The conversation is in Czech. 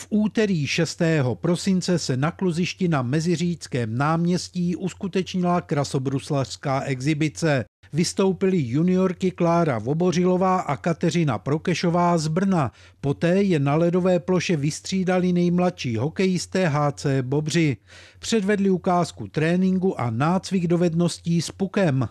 V úterý 6. prosince se na kluzišti na Meziříckém náměstí uskutečnila krasobruslařská exibice. Vystoupily juniorky Klára Vobořilová a Kateřina Prokešová z Brna. Poté je na ledové ploše vystřídali nejmladší hokejisté HC Bobři. Předvedli ukázku tréninku a nácvik dovedností s pukem.